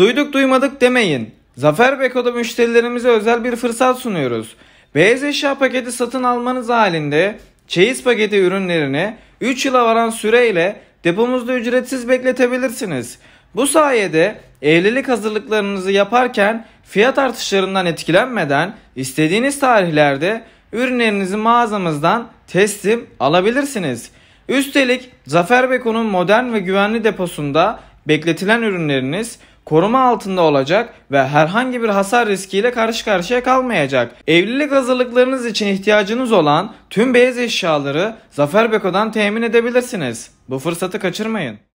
Duyduk duymadık demeyin. Zafer Beko'da müşterilerimize özel bir fırsat sunuyoruz. Beyaz eşya paketi satın almanız halinde çeyiz paketi ürünlerini 3 yıla varan süreyle depomuzda ücretsiz bekletebilirsiniz. Bu sayede evlilik hazırlıklarınızı yaparken fiyat artışlarından etkilenmeden istediğiniz tarihlerde ürünlerinizi mağazamızdan teslim alabilirsiniz. Üstelik Zafer Beko'nun modern ve güvenli deposunda bekletilen ürünleriniz koruma altında olacak ve herhangi bir hasar riskiyle karşı karşıya kalmayacak. Evlilik hazırlıklarınız için ihtiyacınız olan tüm beyaz eşyaları Zafer Beko'dan temin edebilirsiniz. Bu fırsatı kaçırmayın.